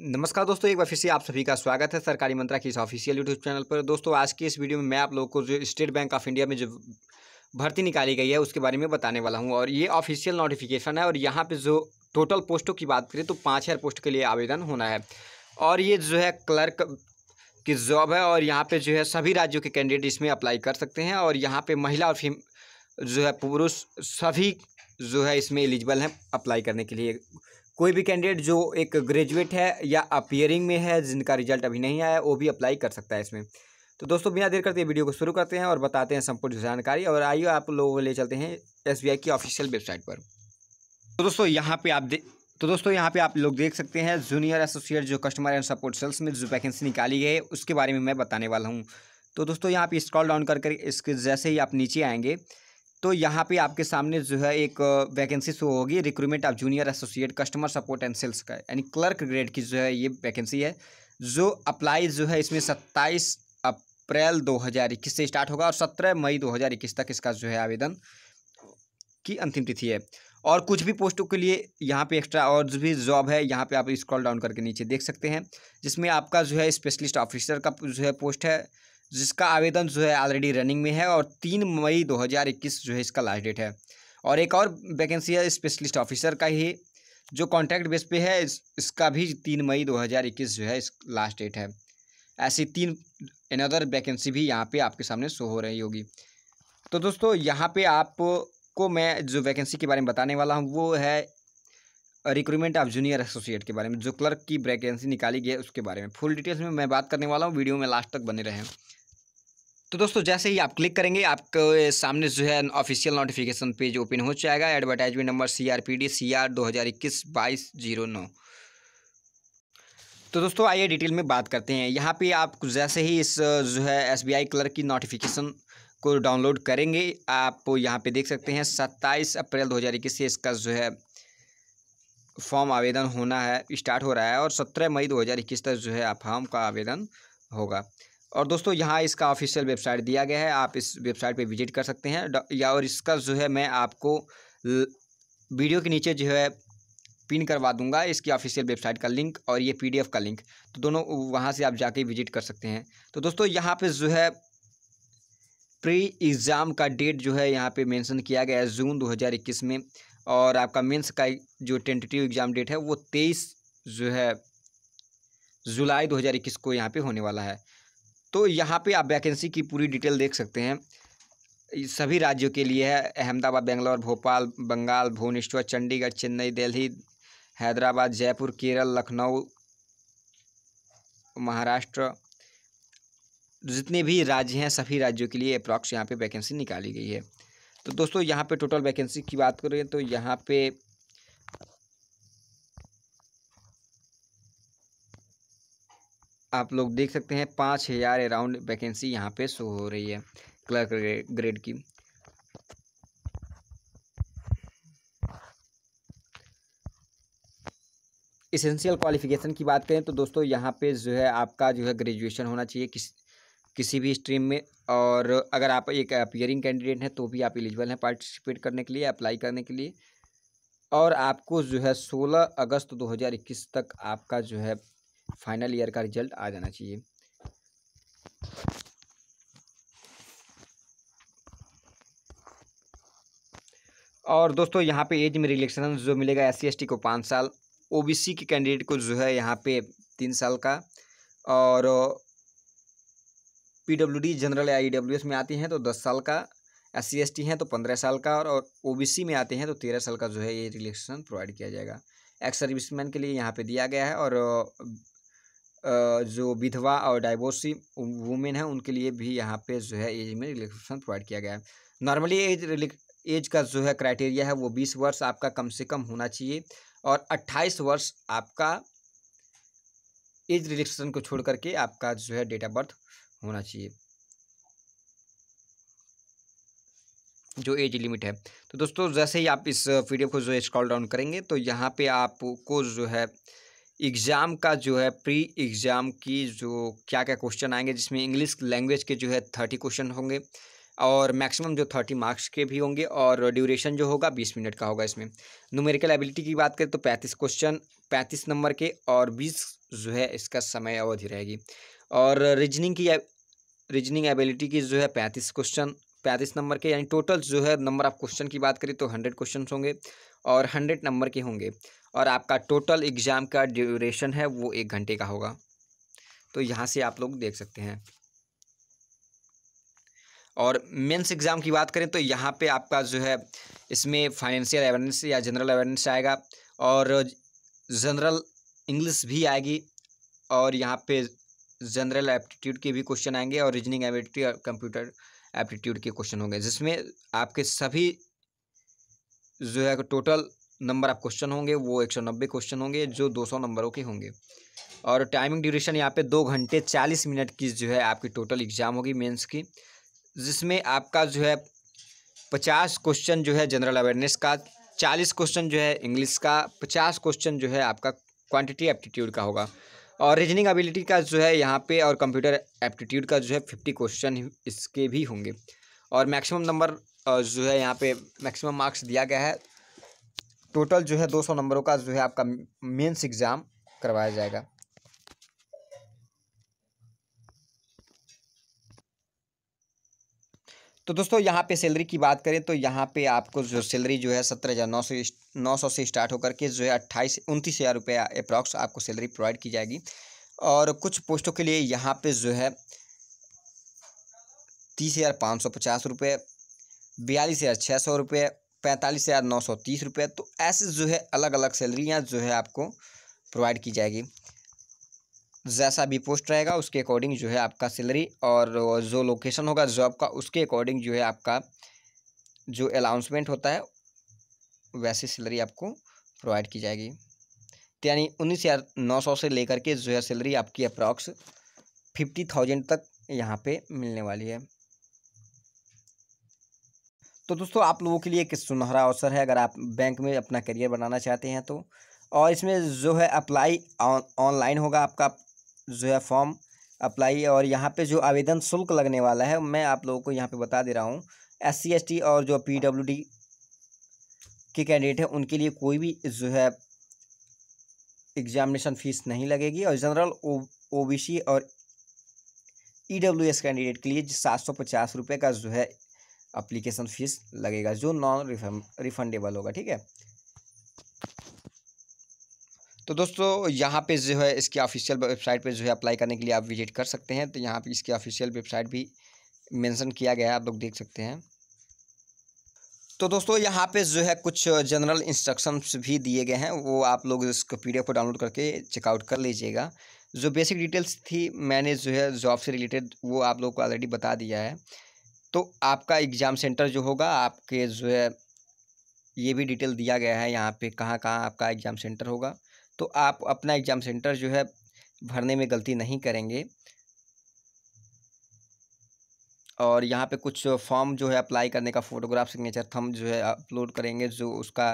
नमस्कार दोस्तों एक बार फिर से आप सभी का स्वागत है सरकारी मंत्रा की इस ऑफिशियल यूट्यूब चैनल पर दोस्तों आज की इस वीडियो में मैं आप लोगों को जो स्टेट बैंक ऑफ इंडिया में जो भर्ती निकाली गई है उसके बारे में बताने वाला हूं और ये ऑफिशियल नोटिफिकेशन है और यहाँ पर जो टोटल पोस्टों की बात करें तो पाँच हज़ार पोस्ट के लिए आवेदन होना है और ये जो है क्लर्क की जॉब है और यहाँ पर जो है सभी राज्यों के कैंडिडेट इसमें अप्लाई कर सकते हैं और यहाँ पर महिला और जो है पुरुष सभी जो है इसमें एलिजिबल हैं अप्लाई करने के लिए कोई भी कैंडिडेट जो एक ग्रेजुएट है या अपियरिंग में है जिनका रिजल्ट अभी नहीं आया वो भी अप्लाई कर सकता है इसमें तो दोस्तों बिना देर करते वीडियो को शुरू करते हैं और बताते हैं संपूर्ण जानकारी और आइए आप लोगों को ले चलते हैं एस की ऑफिशियल वेबसाइट पर तो दोस्तों यहाँ पे आप दे तो दोस्तों यहाँ पे आप लोग देख सकते हैं जूनियर एसोसिएट जो कस्टमर एंड सपोर्ट सेल्स में जो वैकेंसी निकाली गई है उसके बारे में मैं बताने वाला हूँ तो दोस्तों यहाँ पे स्क्रॉल डाउन कर इसके जैसे ही आप नीचे आएंगे तो यहाँ पे आपके सामने जो है एक वैकेंसी शो होगी recruitment of junior associate customer support and sales का यानी क्लर्क ग्रेड की जो है ये वैकेंसी है जो अप्लाई जो है इसमें सत्ताईस अप्रैल दो से स्टार्ट होगा और सत्रह मई दो तक इसका जो है आवेदन की अंतिम तिथि है और कुछ भी पोस्टों के लिए यहाँ पे एक्स्ट्रा और जो भी जॉब है यहाँ पे आप स्क्रॉल डाउन करके नीचे देख सकते हैं जिसमें आपका जो है स्पेशलिस्ट ऑफिसर का जो है पोस्ट है जिसका आवेदन जो है ऑलरेडी रनिंग में है और तीन मई 2021 जो है इसका लास्ट डेट है और एक और वैकेंसी है स्पेशलिस्ट ऑफिसर का ही जो कॉन्ट्रैक्ट बेस पे है इस, इसका भी तीन मई 2021 जो है इस लास्ट डेट है ऐसी तीन अनदर वैकेंसी भी यहाँ पे आपके सामने शो हो रही होगी तो दोस्तों यहाँ पे आपको मैं जो वैकेंसी के बारे में बताने वाला हूँ वो है रिक्रूटमेंट ऑफ जूनियर एसोसिएट के बारे में जो क्लर्क की वैकेंसी निकाली गई है उसके बारे में फुल डिटेल्स में मैं बात करने वाला हूँ वीडियो में लास्ट तक बने रहें तो दोस्तों जैसे ही आप क्लिक करेंगे आपके सामने जो है ऑफिशियल नोटिफिकेशन पेज ओपन हो जाएगा advertisement number C R P D C R दो हज़ार इक्कीस बाईस जीरो नौ तो दोस्तों आइए डिटेल में बात करते हैं यहाँ पे आप जैसे ही इस जो है एस बी आई क्लर्क की नोटिफिकेशन को डाउनलोड करेंगे आप यहाँ पे देख सकते हैं सत्ताईस अप्रैल दो हज़ार इक्कीस से इसका जो है फॉर्म आवेदन होना है स्टार्ट हो रहा है और सत्रह मई दो हज़ार इक्कीस तक जो है आप फॉर्म का आवेदन होगा और दोस्तों यहाँ इसका ऑफिशियल वेबसाइट दिया गया है आप इस वेबसाइट पे विजिट कर सकते हैं या और इसका जो है मैं आपको वीडियो के नीचे जो है पिन करवा दूंगा इसकी ऑफिशियल वेबसाइट का लिंक और ये पीडीएफ का लिंक तो दोनों वहाँ से आप जाके विजिट कर सकते हैं तो दोस्तों यहाँ पे जो है प्री एग्ज़ाम का डेट जो है यहाँ पर मैंसन किया गया है जून दो में और आपका मेन्स का जो टेंटेटिव एग्ज़ाम डेट है वो तेईस जो है जुलाई 2021 को यहाँ पे होने वाला है तो यहाँ पे आप वैकेंसी की पूरी डिटेल देख सकते हैं सभी राज्यों के लिए है अहमदाबाद बेंगलोर भोपाल बंगाल भुवनेश्वर चंडीगढ़ चेन्नई दिल्ली हैदराबाद जयपुर केरल लखनऊ महाराष्ट्र जितने भी राज्य हैं सभी राज्यों के लिए अप्रॉक्स यहाँ पे वैकेंसी निकाली गई है तो दोस्तों यहाँ पे टोटल वैकेंसी की बात करें तो यहाँ पे आप लोग देख सकते हैं पाँच हज़ार अराउंड वैकेंसी यहाँ पे शो हो रही है क्लर्क ग्रेड की इसेंशियल क्वालिफिकेशन की बात करें तो दोस्तों यहाँ पे जो है आपका जो है ग्रेजुएशन होना चाहिए किस किसी भी स्ट्रीम में और अगर आप एक अपियरिंग कैंडिडेट हैं तो भी आप एलिजिबल हैं पार्टिसिपेट करने के लिए अप्लाई करने के लिए और आपको जो है सोलह अगस्त इक्कीस तक आपका जो है फाइनल ईयर का रिजल्ट आ जाना चाहिए और दोस्तों यहाँ पे एज में रिलेक्शन जो मिलेगा एस सी को पाँच साल ओबीसी के कैंडिडेट को जो है यहाँ पे तीन साल का और पीडब्ल्यूडी जनरल या ईडब्ल्यूएस में आती हैं तो दस साल का एस सी हैं तो पंद्रह साल का और ओबीसी में आते हैं तो तेरह साल का जो है ये रिलेक्शन प्रोवाइड किया जाएगा एक्स सर्विसमैन के लिए यहाँ पे दिया गया है और जो विधवा और डाइवोर्सी वुमेन है उनके लिए भी यहाँ पे जो है एज में रिलेक्सेशन प्रोवाइड किया गया है नॉर्मली एज एज का जो है क्राइटेरिया है वो बीस वर्ष आपका कम से कम होना चाहिए और अट्ठाईस वर्ष आपका एज रिलेक्सेशन को छोड़ करके आपका जो है डेट ऑफ बर्थ होना चाहिए जो एज लिमिट है तो दोस्तों जैसे ही आप इस वीडियो को जो है स्क्रॉल डाउन करेंगे तो यहाँ पे आपको जो है एग्ज़ाम का जो है प्री एग्ज़ाम की जो क्या क्या क्वेश्चन आएंगे जिसमें इंग्लिश लैंग्वेज के जो है थर्टी क्वेश्चन होंगे और मैक्सिमम जो थर्टी मार्क्स के भी होंगे और ड्यूरेशन जो होगा बीस मिनट का होगा इसमें न्यूमेरिकल एबिलिटी की बात करें तो पैंतीस क्वेश्चन पैंतीस नंबर के और बीस जो है इसका समय अवधि रहेगी और रीजनिंग की रीजनिंग एबिलिटी की जो है पैंतीस क्वेश्चन पैंतीस नंबर के यानी टोटल जो है नंबर ऑफ क्वेश्चन की बात करें तो हंड्रेड क्वेश्चन होंगे और हंड्रेड नंबर के होंगे और आपका टोटल एग्ज़ाम का ड्यूरेशन है वो एक घंटे का होगा तो यहाँ से आप लोग देख सकते हैं और मेंस एग्ज़ाम की बात करें तो यहाँ पे आपका जो है इसमें फाइनेंशियल अवेयरनेस या जनरल अवेयरनेस आएगा और जनरल इंग्लिश भी आएगी और यहाँ पे जनरल एप्टीट्यूड के भी क्वेश्चन आएंगे और रीजनिंग एबिलिटी और कंप्यूटर एप्टीट्यूड के क्वेश्चन होंगे जिसमें आपके सभी जो है टोटल नंबर आप क्वेश्चन होंगे वो एक सौ नब्बे क्वेश्चन होंगे जो दो सौ नंबरों के होंगे और टाइमिंग ड्यूरेशन यहाँ पे दो घंटे चालीस मिनट की जो है आपकी टोटल एग्ज़ाम होगी मेंस की जिसमें आपका जो है पचास क्वेश्चन जो है जनरल अवेयरनेस का चालीस क्वेश्चन जो है इंग्लिश का पचास क्वेश्चन जो है आपका क्वान्टिटी एप्टीट्यूड का होगा और रीजनिंग एबिलिटी का जो है यहाँ पर और कंप्यूटर एप्टीट्यूड का जो है फिफ्टी क्वेश्चन इसके भी होंगे और मैक्सिमम नंबर जो है यहाँ पे मैक्सिमम मार्क्स दिया गया है टोटल जो है 200 नंबरों का जो है आपका मेन्स एग्ज़ाम करवाया जाएगा तो दोस्तों यहाँ पे सैलरी की बात करें तो यहाँ पे आपको जो सैलरी जो है सत्रह हज़ार नौ सौ नौ सौ से स्टार्ट होकर के जो है अट्ठाईस उनतीस हज़ार रुपये अप्रॉक्स आपको सैलरी प्रोवाइड की जाएगी और कुछ पोस्टों के लिए यहाँ पे जो है तीस हज़ार पाँच सौ पचास रुपये बयालीस हज़ार छः सौ रुपये पैंतालीस हज़ार नौ सौ तीस रुपये तो ऐसे जो है अलग अलग सैलरियाँ जो है आपको प्रोवाइड की जाएगी जैसा भी पोस्ट रहेगा उसके अकॉर्डिंग जो है आपका सैलरी और जो लोकेशन होगा जॉब का उसके अकॉर्डिंग जो है आपका जो अलाउंसमेंट होता है वैसी सैलरी आपको प्रोवाइड की जाएगी यानी उन्नीस हज़ार नौ सौ से लेकर के जो है सैलरी आपकी अप्रॉक्स फिफ्टी थाउजेंड तक यहाँ पे मिलने वाली है तो दोस्तों आप लोगों के लिए एक सुनहरा अवसर है अगर आप बैंक में अपना करियर बनाना चाहते हैं तो और इसमें जो है अप्लाई ऑनलाइन होगा आपका जो है फॉर्म अप्लाई और यहाँ पे जो आवेदन शुल्क लगने वाला है मैं आप लोगों को यहाँ पे बता दे रहा हूँ एस सी और जो पी डब्ल्यू डी के कैंडिडेट हैं उनके लिए कोई भी जो है एग्जामिनेशन फीस नहीं लगेगी और जनरल ओ बी सी और ई डब्ल्यू एस कैंडिडेट के लिए सात सौ पचास रुपये का जो है अप्लीकेशन फीस लगेगा जो नॉन रिफंडेबल होगा ठीक है तो दोस्तों यहाँ पे जो है इसकी ऑफिशियल वेबसाइट पे जो है अप्लाई करने के लिए आप विजिट कर सकते हैं तो यहाँ पे इसकी ऑफिशियल वेबसाइट भी मेंशन किया गया है आप लोग देख सकते हैं तो दोस्तों यहाँ पे जो है कुछ जनरल इंस्ट्रक्शंस भी दिए गए हैं वो आप लोग इसको पी को डाउनलोड करके चेकआउट कर लीजिएगा जो बेसिक डिटेल्स थी मैंने जो है जॉब से रिलेटेड वो आप लोग को ऑलरेडी बता दिया है तो आपका एग्ज़ाम सेंटर जो होगा आपके जो है ये भी डिटेल दिया गया है यहाँ पे कहाँ कहाँ आपका एग्ज़ाम सेंटर होगा तो आप अपना एग्ज़ाम सेंटर जो है भरने में गलती नहीं करेंगे और यहाँ पे कुछ फॉर्म जो है अप्लाई करने का फ़ोटोग्राफ सिग्नेचर थम जो है अपलोड करेंगे जो उसका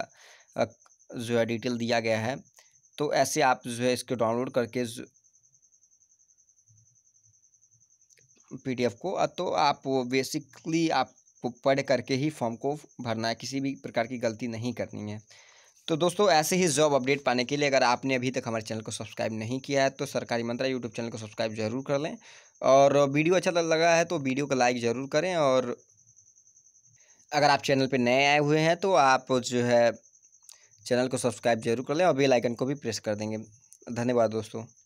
जो है डिटेल दिया गया है तो ऐसे आप जो है इसको डाउनलोड करके पीडीएफ को तो आप बेसिकली आपको पढ़ करके ही फॉर्म को भरना है किसी भी प्रकार की गलती नहीं करनी है तो दोस्तों ऐसे ही जॉब अपडेट पाने के लिए अगर आपने अभी तक हमारे चैनल को सब्सक्राइब नहीं किया है तो सरकारी मंत्रा यूट्यूब चैनल को सब्सक्राइब जरूर कर लें और वीडियो अच्छा लगा है तो वीडियो को लाइक ज़रूर करें और अगर आप चैनल पर नए आए हुए हैं तो आप जो है चैनल को सब्सक्राइब जरूर कर लें और बेल आइकन को भी प्रेस कर देंगे धन्यवाद दोस्तों